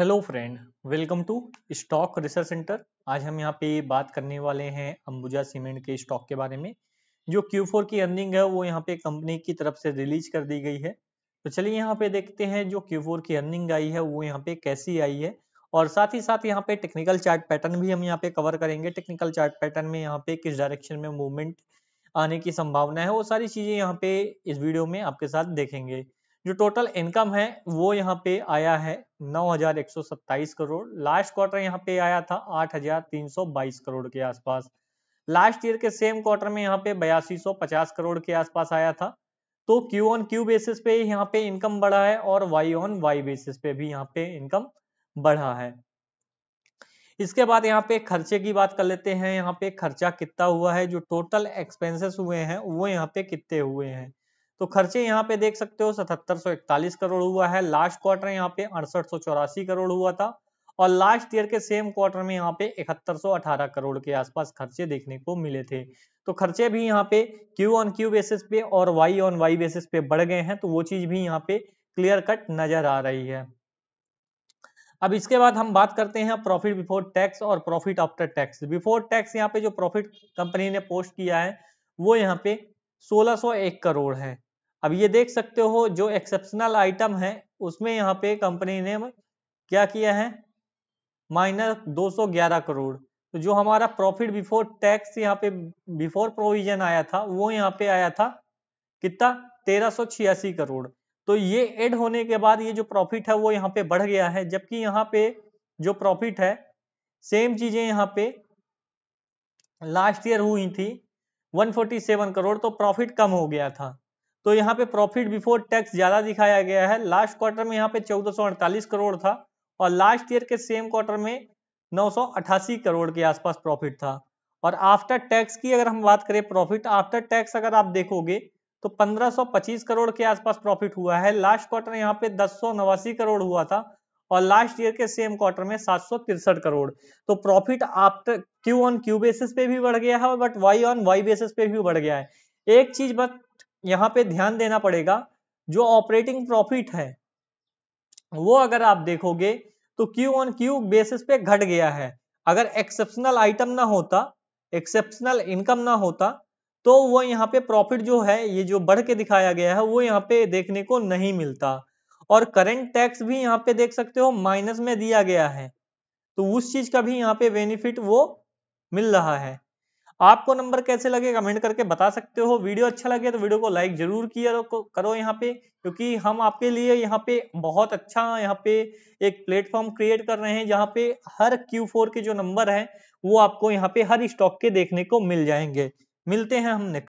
hello friend welcome to stock research centre आज हम यहाँ पे बात करने वाले हैं अंबुजा सीमेंट के स्टॉक के बारे में जो Q4 की अर्निंग है वो यहाँ पे कंपनी की तरफ से रिलीज कर दी गई है तो चलिए यहाँ पे देखते हैं जो Q4 की अर्निंग आई है वो यहाँ पे कैसी आई है और साथ ही साथ यहाँ पे टेक्निकल चार्ट पैटर्न भी हम यहाँ पे कवर करेंगे टेक्निकल चार्ट पैटर्न में यहाँ पे किस डायरेक्शन में मूवमेंट आने की संभावना है वो सारी चीजें यहाँ पे इस वीडियो में आपके साथ देखेंगे जो टोटल इनकम है वो यहाँ पे आया है 9,127 करोड़ लास्ट क्वार्टर यहाँ पे आया था 8,322 करोड़ के आसपास लास्ट ईयर के सेम क्वार्टर में यहाँ पे बयासी करोड़ के आसपास आया था तो क्यू ऑन क्यू बेसिस पे यहाँ पे इनकम बढ़ा है और वाई ऑन वाई बेसिस पे भी यहाँ पे इनकम बढ़ा है इसके बाद यहाँ पे खर्चे की बात कर लेते हैं यहाँ पे खर्चा कितना हुआ है जो टोटल एक्सपेंसेस हुए हैं वो यहाँ पे कितने हुए हैं तो खर्चे यहाँ पे देख सकते हो सतहत्तर करोड़ हुआ है लास्ट क्वार्टर यहाँ पे अड़सठ करोड़ हुआ था और लास्ट ईयर के सेम क्वार्टर में यहाँ पे इकहत्तर करोड़ के आसपास खर्चे देखने को मिले थे तो खर्चे भी यहाँ पे क्यू ऑन क्यू बेसिस पे और वाई ऑन वाई बेसिस पे बढ़ गए हैं तो वो चीज भी यहाँ पे क्लियर कट नजर आ रही है अब इसके बाद हम बात करते हैं प्रॉफिट बिफोर टैक्स और profit after tax before tax यहाँ पे जो प्रॉफिट कंपनी ने पोस्ट किया है वो यहाँ पे सोलह करोड़ है अब ये देख सकते हो जो एक्सेप्शनल आइटम है उसमें यहाँ पे कंपनी ने क्या किया है माइनस 211 करोड़ तो जो हमारा प्रॉफिट बिफोर टैक्स यहाँ पे बिफोर प्रोविजन आया था वो यहाँ पे आया था कितना तेरह करोड़ तो ये एड होने के बाद ये जो प्रॉफिट है वो यहाँ पे बढ़ गया है जबकि यहाँ पे जो प्रॉफिट है सेम चीजें यहाँ पे लास्ट ईयर हुई थी 147 करोड़ तो प्रॉफिट कम हो गया था तो यहाँ पे प्रॉफिट बिफोर टैक्स ज्यादा दिखाया गया है लास्ट क्वार्टर में यहाँ पे चौदह करोड़ था और लास्ट ईयर के सेम क्वार्टर में 988 करोड़ के आसपास प्रॉफिट था और आफ्टर टैक्स की अगर हम बात करें प्रॉफिट आफ्टर टैक्स अगर आप देखोगे तो 1525 करोड़ के आसपास प्रॉफिट हुआ है लास्ट क्वार्टर यहाँ पे दस करोड़ हुआ था और लास्ट ईयर के सेम क्वार्टर में सात करोड़ तो profit after Q on Q basis पे भी बढ़ गया है but Y on Y basis पे भी बढ़ गया है एक चीज बस यहाँ पे ध्यान देना पड़ेगा जो ऑपरेटिंग प्रॉफिट है वो अगर आप देखोगे तो क्यू ऑन क्यू बेसिस पे घट गया है अगर एक्सेप्शनल आइटम ना होता एक्सेप्शनल इनकम ना होता तो वो यहाँ पे प्रॉफिट जो है ये जो बढ़ के दिखाया गया है वो यहाँ पे देखने को नहीं मिलता और करेंट टैक्स भी यहाँ पे देख सकते हो माइनस में दिया गया है तो उस चीज का भी यहाँ पे बेनिफिट वो मिल रहा है आपको नंबर कैसे लगे कमेंट करके बता सकते हो वीडियो अच्छा लगे तो वीडियो को लाइक जरूर किया करो यहाँ पे क्योंकि हम आपके लिए यहाँ पे बहुत अच्छा यहाँ पे एक प्लेटफॉर्म क्रिएट कर रहे हैं जहाँ पे हर Q4 के जो नंबर है वो आपको यहाँ पे हर स्टॉक के देखने को मिल जाएंगे मिलते हैं हम नेक्स्ट